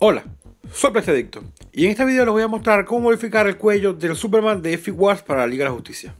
Hola, soy precedicto y en este video les voy a mostrar cómo modificar el cuello del Superman de Effie Wars para la Liga de la Justicia.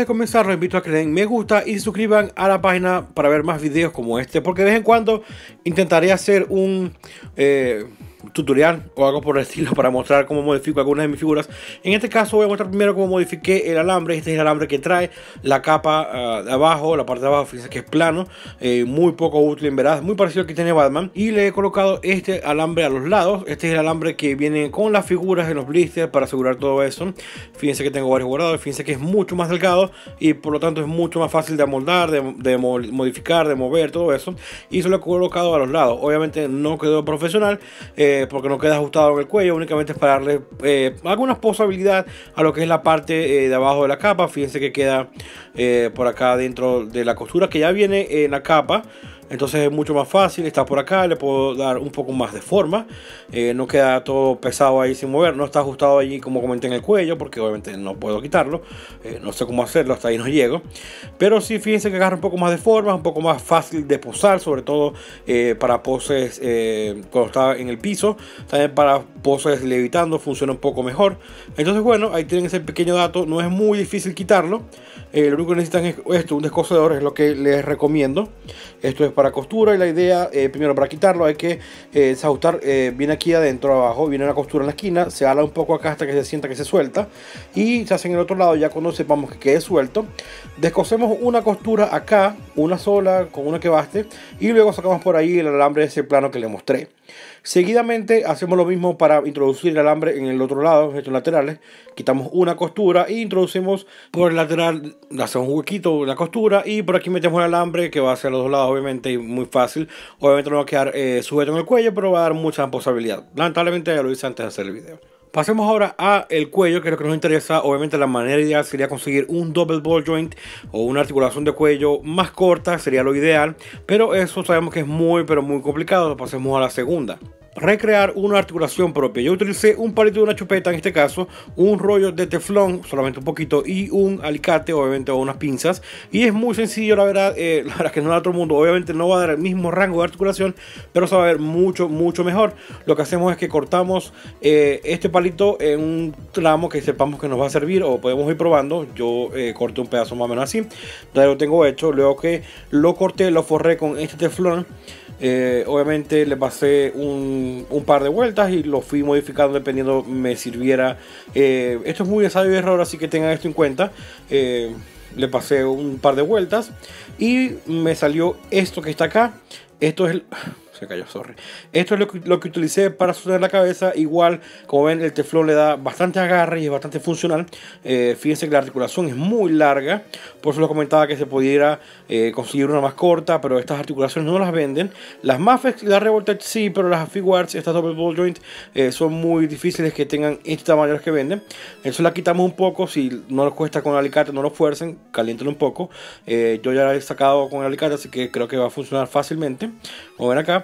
de comenzar, los invito a que den me gusta y suscriban a la página para ver más videos como este, porque de vez en cuando intentaré hacer un... Eh, tutorial o algo por el estilo para mostrar cómo modifico algunas de mis figuras. En este caso voy a mostrar primero cómo modifiqué el alambre. Este es el alambre que trae la capa ah, de abajo, la parte de abajo, fíjense que es plano, eh, muy poco útil en verdad, muy parecido al que tiene Batman. Y le he colocado este alambre a los lados. Este es el alambre que viene con las figuras en los blisters para asegurar todo eso. Fíjense que tengo varios guardados, fíjense que es mucho más delgado y por lo tanto es mucho más fácil de amoldar, de, modificar, de mover, todo eso. Y se lo he colocado a los lados. Obviamente no quedó profesional. Eh, eh, porque no queda ajustado en el cuello, únicamente es para darle eh, alguna posibilidad a lo que es la parte eh, de abajo de la capa. Fíjense que queda por acá dentro de la costura que ya viene en la capa. Entonces es mucho más fácil, está por acá, le puedo dar un poco más de forma. Eh, no queda todo pesado ahí sin mover, no está ajustado allí como comenté en el cuello, porque obviamente no puedo quitarlo. Eh, no sé cómo hacerlo, hasta ahí no llego. Pero sí, fíjense que agarra un poco más de forma, un poco más fácil de posar, sobre todo eh, para poses cuando está en el piso. También para poses levitando funciona un poco mejor. Entonces bueno, ahí tienen ese pequeño dato, no es muy difícil quitarlo. lo único que necesitan es esto, un descosedor, es lo que les recomiendo. Esto es para costura y la idea, eh, primero para quitarlo hay que eh, desajustar viene eh, aquí adentro, abajo, viene una costura en la esquina, se ala un poco acá hasta que se sienta que se suelta y se hace en el otro lado ya cuando sepamos que quede suelto. Descosemos una costura acá, una sola, con una que baste y luego sacamos por ahí el alambre de ese plano que le mostré. Seguidamente hacemos lo mismo para introducir el alambre en el otro lado, estos laterales. Quitamos una costura e introducimos por el lateral, hacemos un huequito, la costura y por aquí metemos el alambre que va hacia los dos lados, obviamente, muy fácil. Obviamente no va a quedar eh, sujeto en el cuello, pero va a dar mucha posibilidad. Lamentablemente ya lo hice antes de hacer el video. Pasemos ahora a el cuello, que es lo que nos interesa. Obviamente la manera ideal sería conseguir un double ball joint o una articulación de cuello más corta, sería lo ideal. Pero eso sabemos que es muy, pero muy complicado. Pasemos a la segunda recrear una articulación propia. Yo utilicé un palito de una chupeta, en este caso, un rollo de teflón, solamente un poquito, y un alicate, obviamente, o unas pinzas. Y es muy sencillo, la verdad, eh, la verdad que no es otro mundo. Obviamente no va a dar el mismo rango de articulación, pero se va a ver mucho, mucho mejor. Lo que hacemos es que cortamos eh, este palito en un tramo que sepamos que nos va a servir o podemos ir probando. Yo eh, corté un pedazo más o menos así, ya lo tengo hecho. Luego que lo corté, lo forré con este teflón. Eh, obviamente le pasé un, par de vueltas y lo fui modificando dependiendo me sirviera. Eh, esto es muy ensayo y error, así que tengan esto en cuenta. Eh, le pasé un par de vueltas y me salió esto que está acá. Esto es el se cayó, sorry. Esto es lo que, utilicé para sostener la cabeza. Igual, como ven, el teflón le da bastante agarre y es bastante funcional. Eh, fíjense que la articulación es muy larga. Por eso lo comentaba que se pudiera eh, conseguir una más corta, pero estas articulaciones no las venden. Las Mafex y las Revoltech sí, pero las Figuarts, estas Double Ball Joint, eh, son muy difíciles que tengan este tamaño que venden. Eso la quitamos un poco. Si no les cuesta con el alicate, no lo fuercen, caliéntelo un poco. yo ya la he sacado con el alicate, así que creo que va a funcionar fácilmente. Como ven acá.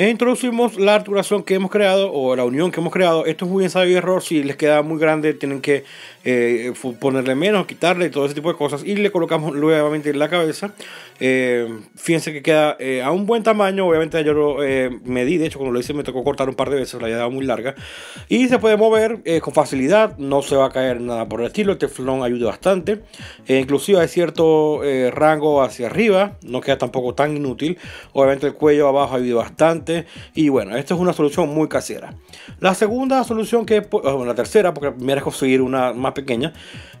E introducimos la articulación que hemos creado o la unión que hemos creado. Esto es muy ensayo y error. Si les queda muy grande, tienen que eh, ponerle menos, quitarle todo ese tipo de cosas. Y le colocamos nuevamente en la cabeza. Eh, fíjense que queda eh, a un buen tamaño. Obviamente yo lo medí. De hecho, cuando lo hice me tocó cortar un par de veces. La había dado muy larga. Y se puede mover con facilidad. No se va a caer nada por el estilo. El teflón ayuda bastante. E inclusive hay cierto rango hacia arriba. No queda tampoco tan inútil. Obviamente el cuello abajo ayuda bastante y bueno, esta es una solución muy casera. La segunda solución que, eh, la tercera, porque me primera es conseguir una más pequeña,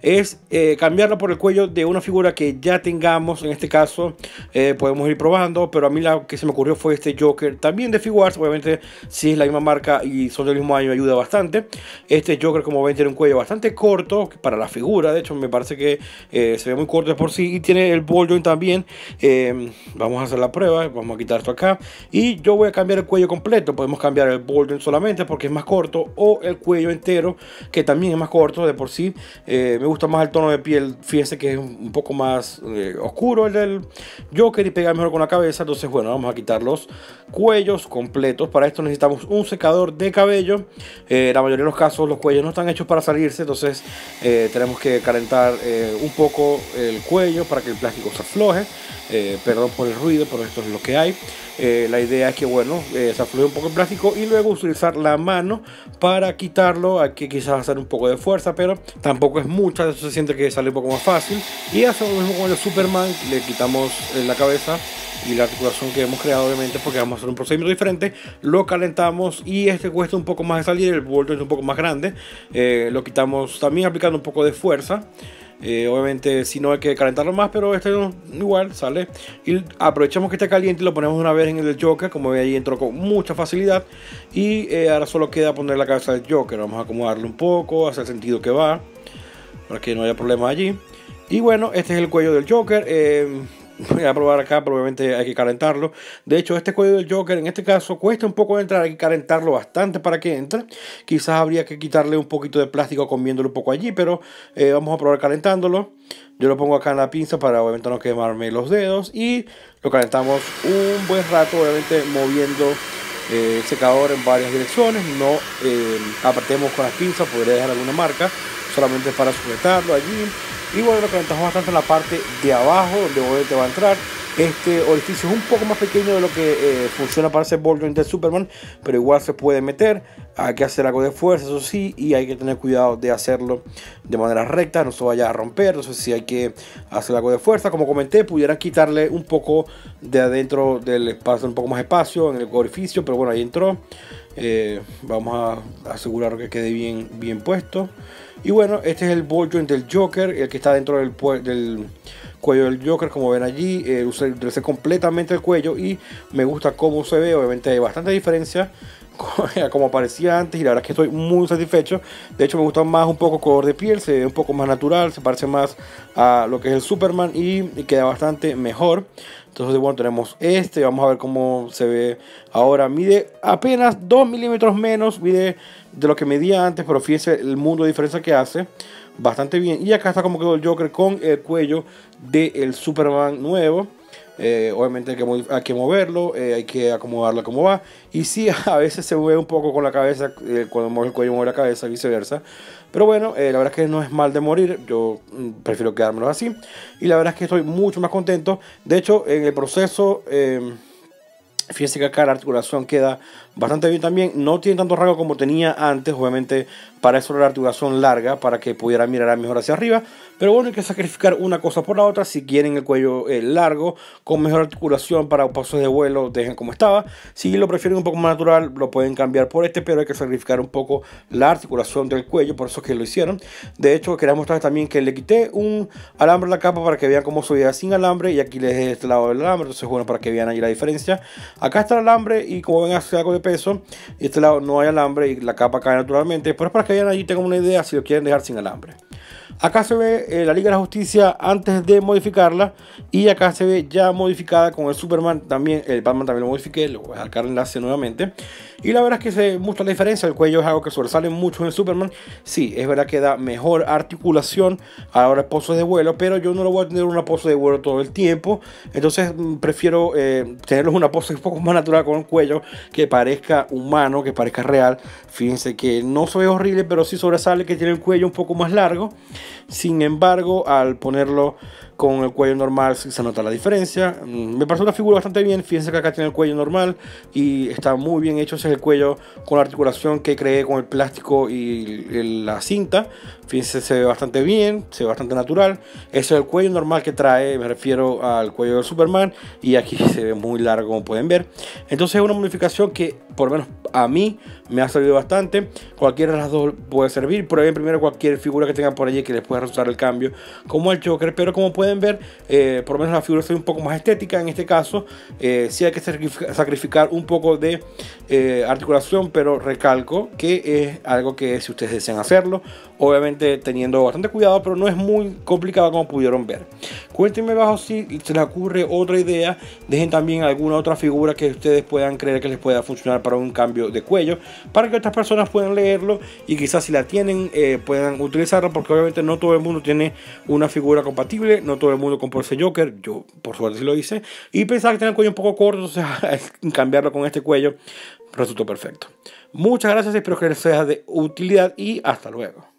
es eh, cambiarla por el cuello de una figura que ya tengamos. En este caso, eh, podemos ir probando, pero a mí la que se me ocurrió fue este Joker, también de Figuarts. Obviamente, si es la misma marca y son del mismo año, ayuda bastante. Este Joker, como ven, tiene un cuello bastante corto para la figura. De hecho, me parece que se ve muy corto por sí y tiene el ball joint también. vamos a hacer la prueba, vamos a quitar esto acá y yo voy a cambiar el cuello completo, podemos cambiar el Bolden solamente porque es más corto o el cuello entero que también es más corto de por sí. Eh, me gusta más el tono de piel, fíjense que es un poco más eh, oscuro el del Joker y pega mejor con la cabeza, entonces bueno, vamos a quitar los cuellos completos. Para esto necesitamos un secador de cabello. en eh, la mayoría de los casos los cuellos no están hechos para salirse, entonces tenemos que calentar un poco el cuello para que el plástico se afloje. perdón por el ruido, pero esto es lo que hay. Eh, la idea es que, bueno, eh, se un poco el plástico y luego utilizar la mano para quitarlo. Aquí quizás hacer un poco de fuerza, pero tampoco es mucha, eso se siente que sale un poco más fácil. Y hacemos lo mismo con el Superman, le quitamos eh, la cabeza y la articulación que hemos creado, obviamente, porque vamos a hacer un procedimiento diferente. Lo calentamos y este cuesta un poco más de salir, el bolto es un poco más grande. lo quitamos también aplicando un poco de fuerza. Eh, obviamente, si no hay que calentarlo más, pero este igual sale. Y aprovechamos que está caliente y lo ponemos una vez en el Joker. Como ve ahí entró con mucha facilidad. Y eh, ahora solo queda poner la cabeza del Joker. Vamos a acomodarlo un poco, hacer sentido que va, para que no haya problema allí. Y bueno, este es el cuello del Joker. Eh, voy a probar acá, pero obviamente hay que calentarlo. De hecho, este cuello del Joker en este caso cuesta un poco de entrar, hay que calentarlo bastante para que entre. Quizás habría que quitarle un poquito de plástico comiéndolo un poco allí, pero eh, vamos a probar calentándolo. Yo lo pongo acá en la pinza para obviamente no quemarme los dedos y lo calentamos un buen rato, obviamente moviendo eh, el secador en varias direcciones. No eh, apartemos con las pinzas, podría dejar alguna marca, solamente para sujetarlo allí y bueno lo calentamos bastante en la parte de abajo donde obviamente va a entrar este orificio es un poco más pequeño de lo que eh, funciona para hacer Voltron de Superman pero igual se puede meter hay que hacer algo de fuerza eso sí y hay que tener cuidado de hacerlo de manera recta no se vaya a romper no sé si hay que hacer algo de fuerza como comenté pudieran quitarle un poco de adentro del espacio un poco más espacio en el orificio pero bueno ahí entró eh, vamos a asegurar que quede bien, bien puesto. Y bueno, este es el bollo del Joker, el que está dentro del, cuello del Joker, como ven allí. Eh, completamente el cuello y me gusta cómo se ve, obviamente hay bastante diferencia como parecía antes y la verdad es que estoy muy satisfecho. De hecho me gusta más un poco color de piel, se ve un poco más natural, se parece más a lo que es el Superman y, queda bastante mejor. Entonces bueno, tenemos este, vamos a ver cómo se ve ahora. Mide apenas 2 milímetros menos, mide de lo que medía antes, pero fíjense el mundo de diferencia que hace. Bastante bien. Y acá está como quedó el Joker con el cuello del Superman nuevo. Eh, obviamente hay que, moverlo, eh, hay que acomodarlo como va. Y sí, a veces se mueve un poco con la cabeza, eh, cuando mueve el cuello mueve la cabeza, viceversa. Pero bueno, la verdad es que no es mal de morir, yo mm, prefiero quedármelo así. Y la verdad es que estoy mucho más contento. De hecho, en el proceso... Em, Fíjense que acá la articulación queda bastante bien también. No tiene tanto rango como tenía antes. Obviamente para eso la articulación larga. Para que pudiera mirar mejor hacia arriba. Pero bueno, hay que sacrificar una cosa por la otra. Si quieren el cuello eh, largo. Con mejor articulación para pasos de vuelo. Dejen como estaba. Si lo prefieren un poco más natural. Lo pueden cambiar por este. Pero hay que sacrificar un poco la articulación del cuello. Por eso es que lo hicieron. De hecho quería mostrarles también que le quité un alambre a la capa. Para que vean cómo subía sin alambre. Y aquí les dejé este lado del alambre. Entonces bueno para que vean ahí la diferencia. Acá está el alambre y como ven hace algo de peso. Y este lado no hay alambre y la capa cae naturalmente. Pero es para que vean allí tengan una idea si lo quieren dejar sin alambre. Acá se ve eh, la Liga de la Justicia antes de modificarla y acá se ve ya modificada con el Superman también, el Batman también lo modifiqué, lo voy a dejar enlace nuevamente. Y la verdad es que se muestra la diferencia, el cuello es algo que sobresale mucho en el Superman. Sí, es verdad que da mejor articulación a la hora de pozos de vuelo, pero yo no lo voy a tener una pose de vuelo todo el tiempo, entonces mm, prefiero eh, tenerlo en una pose un poco más natural con el cuello, que parezca humano, que parezca real. Fíjense que no se ve horrible, pero sí sobresale que tiene el cuello un poco más largo. Sin embargo, al ponerlo con el cuello normal se nota la diferencia. Mm, me parece una figura bastante bien. Fíjense que acá tiene el cuello normal y está muy bien hecho ese es el cuello con la articulación que creé con el plástico y la cinta. Fíjense, se ve bastante bien, se ve bastante natural. Ese es el cuello normal que trae, me refiero al cuello del Superman y aquí se ve muy largo como pueden ver. Entonces es una modificación que por lo menos a mí me ha servido bastante. Cualquiera de las dos puede servir. Prueben primero cualquier figura que tengan por allí que les pueda resultar el cambio como el Joker, pero como pueden ver, eh, por lo menos la figura soy un poco más estética en este caso. Eh, si hay que sacrificar un poco de eh, articulación, pero recalco que es algo que si ustedes desean hacerlo, obviamente teniendo bastante cuidado, pero no es muy complicado como pudieron ver. Cuéntenme abajo si se les ocurre otra idea. Dejen también alguna otra figura que ustedes puedan creer que les pueda funcionar para un cambio de cuello, para que otras personas puedan leerlo y quizás si la tienen puedan utilizarla, porque obviamente no todo el mundo tiene una figura compatible. No todo el mundo con ese Joker, yo por suerte sí lo hice, y pensaba que tenía el cuello un poco corto, o sea, cambiarlo con este cuello resultó perfecto. Muchas gracias, espero que les sea de utilidad y hasta luego.